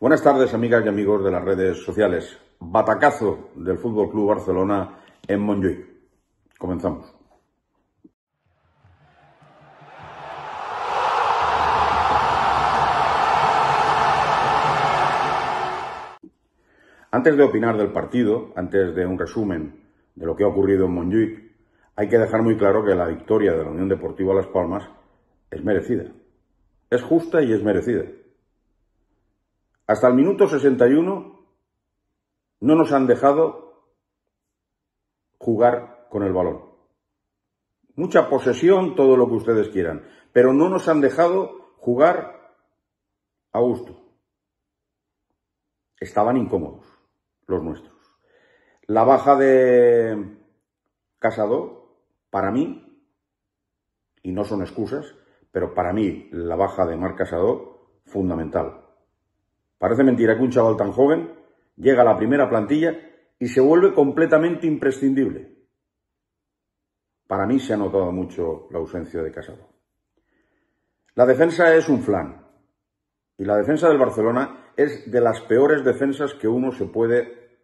Buenas tardes, amigas y amigos de las redes sociales. Batacazo del Fútbol Club Barcelona en Montjuic. Comenzamos. Antes de opinar del partido, antes de un resumen de lo que ha ocurrido en Montjuic, hay que dejar muy claro que la victoria de la Unión Deportiva Las Palmas es merecida. Es justa y es merecida. Hasta el minuto 61 no nos han dejado jugar con el balón. Mucha posesión, todo lo que ustedes quieran, pero no nos han dejado jugar a gusto. Estaban incómodos los nuestros. La baja de Casado, para mí, y no son excusas, pero para mí la baja de Mar Casado, fundamental. Parece mentira que un chaval tan joven llega a la primera plantilla y se vuelve completamente imprescindible. Para mí se ha notado mucho la ausencia de Casado. La defensa es un flan. Y la defensa del Barcelona es de las peores defensas que uno se puede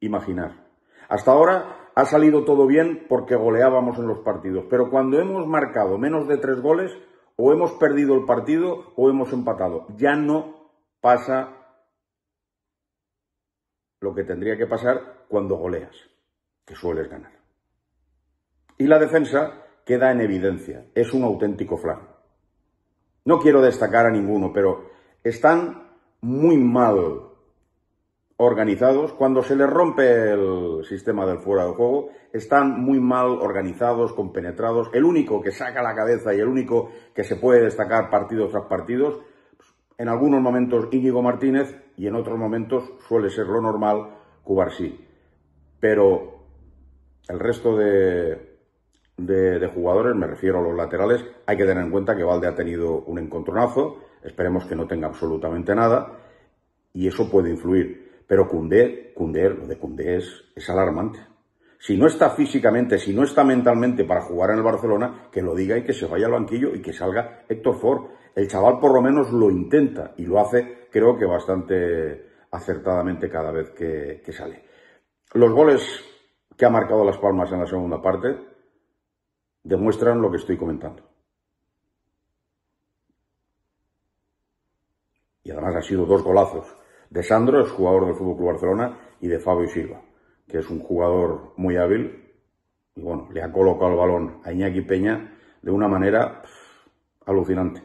imaginar. Hasta ahora ha salido todo bien porque goleábamos en los partidos, pero cuando hemos marcado menos de tres goles, o hemos perdido el partido o hemos empatado. Ya no pasa lo que tendría que pasar cuando goleas, que sueles ganar. Y la defensa queda en evidencia, es un auténtico flan. No quiero destacar a ninguno, pero están muy mal organizados. Cuando se les rompe el sistema del fuera de juego, están muy mal organizados, compenetrados. El único que saca la cabeza y el único que se puede destacar partido tras partidos en algunos momentos Íñigo Martínez y en otros momentos suele ser lo normal sí. Pero el resto de, jugadores, me refiero a los laterales, hay que tener en cuenta que Valde ha tenido un encontronazo, esperemos que no tenga absolutamente nada, y eso puede influir. Pero Cundé, lo de Cundé es alarmante si no está físicamente, si no está mentalmente para jugar en el Barcelona, que lo diga y que se vaya al banquillo y que salga Héctor Ford. El chaval por lo menos lo intenta y lo hace, creo que bastante acertadamente cada vez que, sale. Los goles que ha marcado Las Palmas en la segunda parte demuestran lo que estoy comentando. Y además han sido dos golazos de Sandro, ex jugador del FC Barcelona, y de Fabio Silva que es un jugador muy hábil, y bueno, le ha colocado el balón a Iñaki Peña de una manera alucinante.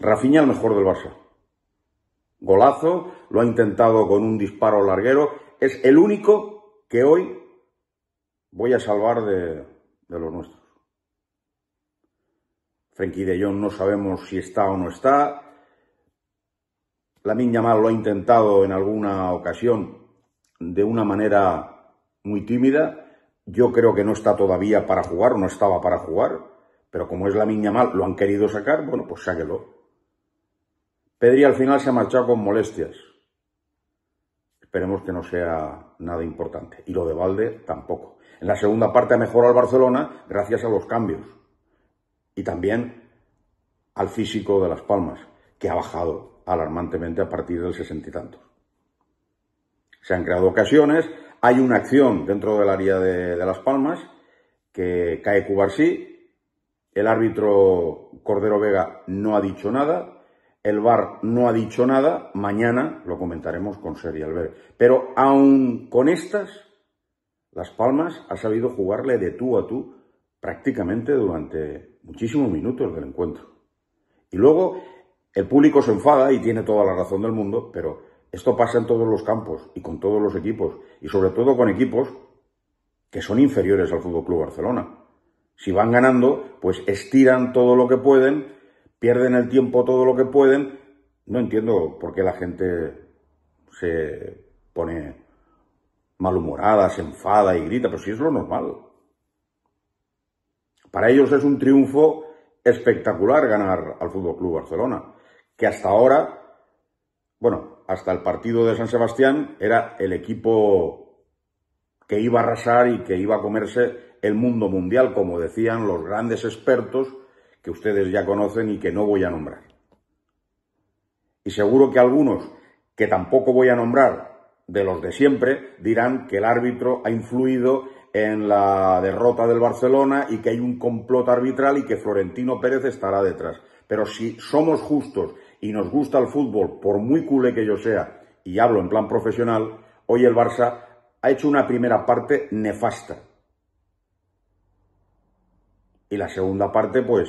Rafinha el mejor del Barça. Golazo, lo ha intentado con un disparo larguero. Es el único que hoy voy a salvar de, de los nuestros. Frenkie de Jong no sabemos si está o no está. Lamin mal lo ha intentado en alguna ocasión, de una manera muy tímida. Yo creo que no está todavía para jugar, no estaba para jugar, pero como es la miña mal, lo han querido sacar, bueno, pues sáquelo. Pedri al final se ha marchado con molestias. Esperemos que no sea nada importante. Y lo de Valde tampoco. En la segunda parte ha mejorado el Barcelona gracias a los cambios. Y también al físico de Las Palmas, que ha bajado alarmantemente a partir del sesenta y se han creado ocasiones. Hay una acción dentro del área de, Las Palmas que cae Cubarsí. El árbitro Cordero Vega no ha dicho nada. El VAR no ha dicho nada. Mañana lo comentaremos con Serie Ver. Pero aún con estas, Las Palmas ha sabido jugarle de tú a tú prácticamente durante muchísimos minutos del encuentro. Y luego el público se enfada y tiene toda la razón del mundo, pero esto pasa en todos los campos y con todos los equipos, y sobre todo con equipos que son inferiores al Fútbol Club Barcelona. Si van ganando, pues estiran todo lo que pueden, pierden el tiempo todo lo que pueden. No entiendo por qué la gente se pone malhumorada, se enfada y grita, pero si es lo normal. Para ellos es un triunfo espectacular ganar al Fútbol Club Barcelona, que hasta ahora, bueno, hasta el partido de San Sebastián era el equipo que iba a arrasar y que iba a comerse el mundo mundial, como decían los grandes expertos que ustedes ya conocen y que no voy a nombrar. Y seguro que algunos que tampoco voy a nombrar de los de siempre dirán que el árbitro ha influido en la derrota del Barcelona y que hay un complot arbitral y que Florentino Pérez estará detrás. Pero si somos justos y nos gusta el fútbol, por muy culé que yo sea, y hablo en plan profesional, hoy el Barça ha hecho una primera parte nefasta. Y la segunda parte, pues,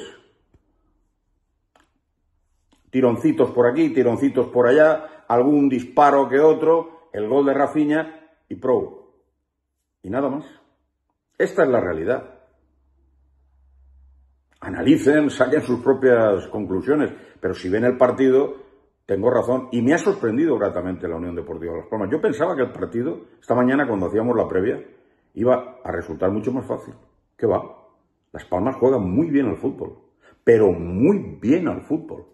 tironcitos por aquí, tironcitos por allá, algún disparo que otro, el gol de Rafinha y Pro. Y nada más. Esta es la realidad analicen, saquen sus propias conclusiones, pero si ven el partido, tengo razón. Y me ha sorprendido gratamente la Unión Deportiva de Las Palmas. Yo pensaba que el partido, esta mañana cuando hacíamos la previa, iba a resultar mucho más fácil. ¿Qué va? Las Palmas juegan muy bien al fútbol, pero muy bien al fútbol.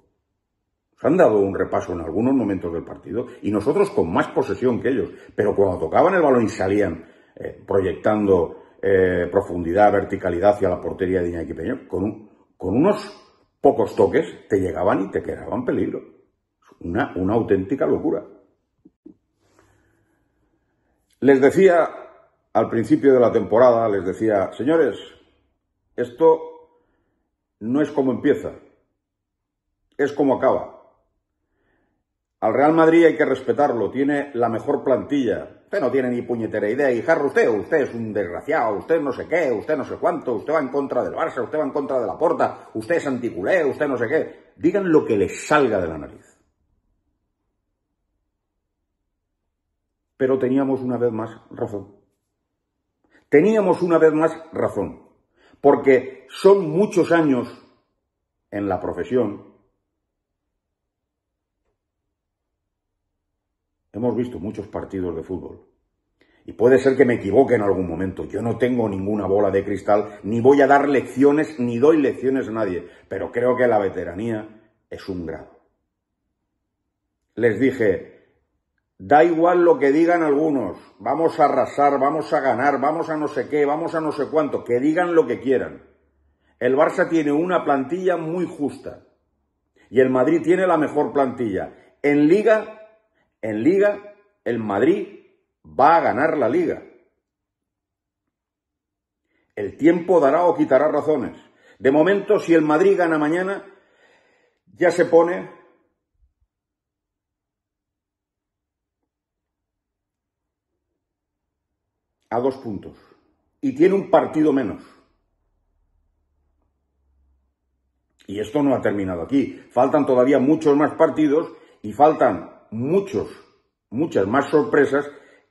Se han dado un repaso en algunos momentos del partido y nosotros con más posesión que ellos, pero cuando tocaban el balón y salían eh, proyectando eh, profundidad, verticalidad hacia la portería de Iñaki Peñón, con, unos pocos toques te llegaban y te quedaban peligro. Una, una auténtica locura. Les decía al principio de la temporada, les decía, señores, esto no es como empieza, es como acaba. Al Real Madrid hay que respetarlo, tiene la mejor plantilla. Usted no tiene ni puñetera idea, hijarro usted, usted es un desgraciado, usted no sé qué, usted no sé cuánto, usted va en contra del Barça, usted va en contra de la Porta, usted es anticulé, usted no sé qué. Digan lo que les salga de la nariz. Pero teníamos una vez más razón. Teníamos una vez más razón, porque son muchos años en la profesión Hemos visto muchos partidos de fútbol. Y puede ser que me equivoque en algún momento. Yo no tengo ninguna bola de cristal, ni voy a dar lecciones, ni doy lecciones a nadie. Pero creo que la veteranía es un grado. Les dije, da igual lo que digan algunos, vamos a arrasar, vamos a ganar, vamos a no sé qué, vamos a no sé cuánto, que digan lo que quieran. El Barça tiene una plantilla muy justa y el Madrid tiene la mejor plantilla. En liga en liga, el Madrid va a ganar la liga. El tiempo dará o quitará razones. De momento, si el Madrid gana mañana, ya se pone a dos puntos y tiene un partido menos. Y esto no ha terminado aquí. Faltan todavía muchos más partidos y faltan muchos, muchas más sorpresas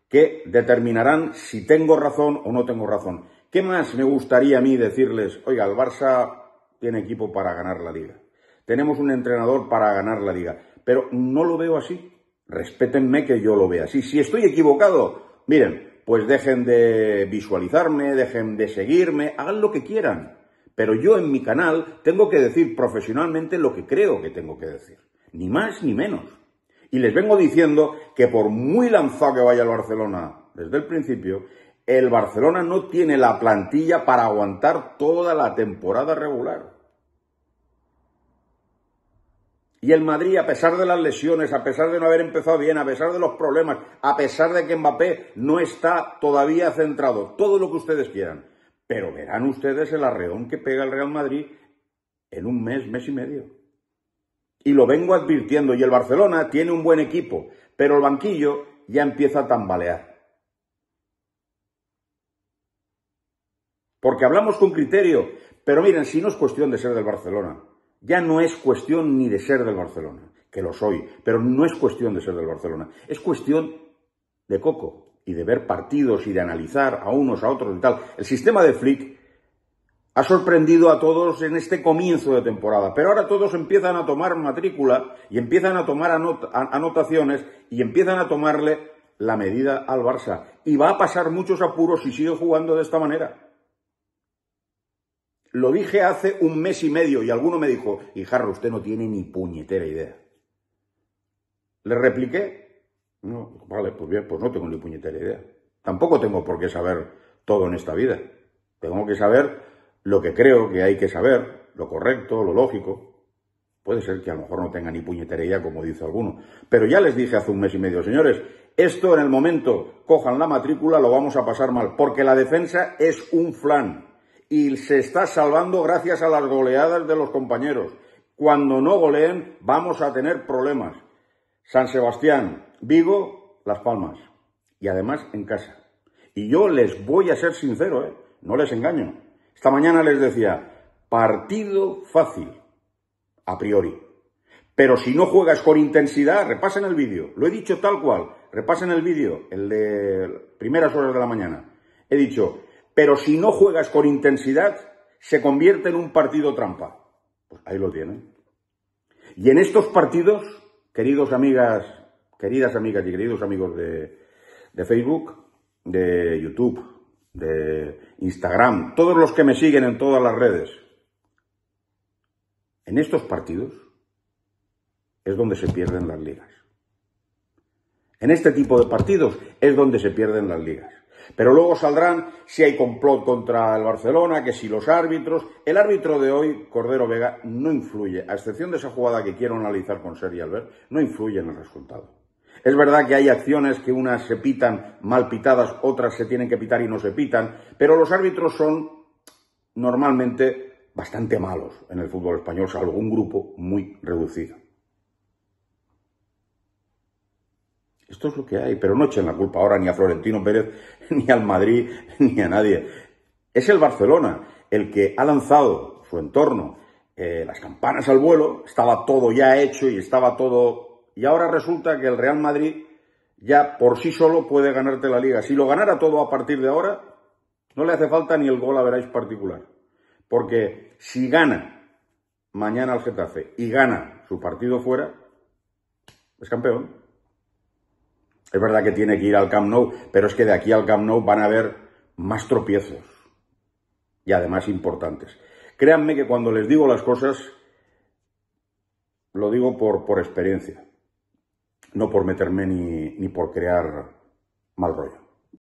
que determinarán si tengo razón o no tengo razón. ¿Qué más me gustaría a mí decirles? Oiga, el Barça tiene equipo para ganar la liga. Tenemos un entrenador para ganar la liga. Pero no lo veo así. Respétenme que yo lo vea así. Si estoy equivocado, miren, pues dejen de visualizarme, dejen de seguirme, hagan lo que quieran. Pero yo en mi canal tengo que decir profesionalmente lo que creo que tengo que decir. Ni más ni menos. Y les vengo diciendo que por muy lanzado que vaya el Barcelona desde el principio, el Barcelona no tiene la plantilla para aguantar toda la temporada regular. Y el Madrid, a pesar de las lesiones, a pesar de no haber empezado bien, a pesar de los problemas, a pesar de que Mbappé no está todavía centrado, todo lo que ustedes quieran. Pero verán ustedes el arreón que pega el Real Madrid en un mes, mes y medio. Y lo vengo advirtiendo. Y el Barcelona tiene un buen equipo, pero el banquillo ya empieza a tambalear. Porque hablamos con criterio, pero miren, si no es cuestión de ser del Barcelona, ya no es cuestión ni de ser del Barcelona, que lo soy, pero no es cuestión de ser del Barcelona, es cuestión de coco y de ver partidos y de analizar a unos, a otros y tal. El sistema de Flick ha sorprendido a todos en este comienzo de temporada. Pero ahora todos empiezan a tomar matrícula y empiezan a tomar anotaciones y empiezan a tomarle la medida al Barça. Y va a pasar muchos apuros si sigue jugando de esta manera. Lo dije hace un mes y medio y alguno me dijo, Jarro, usted no tiene ni puñetera idea. Le repliqué, no, vale, pues bien, pues no tengo ni puñetera idea. Tampoco tengo por qué saber todo en esta vida. Tengo que saber lo que creo que hay que saber, lo correcto, lo lógico. Puede ser que a lo mejor no tenga ni puñetera idea, como dice alguno. Pero ya les dije hace un mes y medio, señores, esto en el momento, cojan la matrícula, lo vamos a pasar mal, porque la defensa es un flan y se está salvando gracias a las goleadas de los compañeros. Cuando no goleen, vamos a tener problemas. San Sebastián, Vigo, Las Palmas. Y además en casa. Y yo les voy a ser sincero, ¿eh? no les engaño. Esta mañana les decía, partido fácil, a priori. Pero si no juegas con intensidad, repasen el vídeo. Lo he dicho tal cual, repasen el vídeo, el de primeras horas de la mañana. He dicho, pero si no juegas con intensidad, se convierte en un partido trampa. Pues ahí lo tienen. Y en estos partidos, queridos amigas, queridas amigas y queridos amigos de, de Facebook, de YouTube, de Instagram, todos los que me siguen en todas las redes. En estos partidos es donde se pierden las ligas. En este tipo de partidos es donde se pierden las ligas. Pero luego saldrán si hay complot contra el Barcelona, que si los árbitros. El árbitro de hoy, Cordero Vega, no influye, a excepción de esa jugada que quiero analizar con Sergi Albert, no influye en el resultado. Es verdad que hay acciones que unas se pitan mal pitadas, otras se tienen que pitar y no se pitan, pero los árbitros son normalmente bastante malos en el fútbol español, salvo un grupo muy reducido. Esto es lo que hay, pero no echen la culpa ahora ni a Florentino Pérez, ni al Madrid, ni a nadie. Es el Barcelona el que ha lanzado su entorno eh, las campanas al vuelo, estaba todo ya hecho y estaba todo y ahora resulta que el Real Madrid ya por sí solo puede ganarte la liga. Si lo ganara todo a partir de ahora, no le hace falta ni el gol a veráis particular. Porque si gana mañana al Getafe y gana su partido fuera, es campeón. Es verdad que tiene que ir al Camp Nou, pero es que de aquí al Camp Nou van a haber más tropiezos. Y además importantes. Créanme que cuando les digo las cosas, lo digo por, por experiencia no por meterme ni, por crear mal rollo.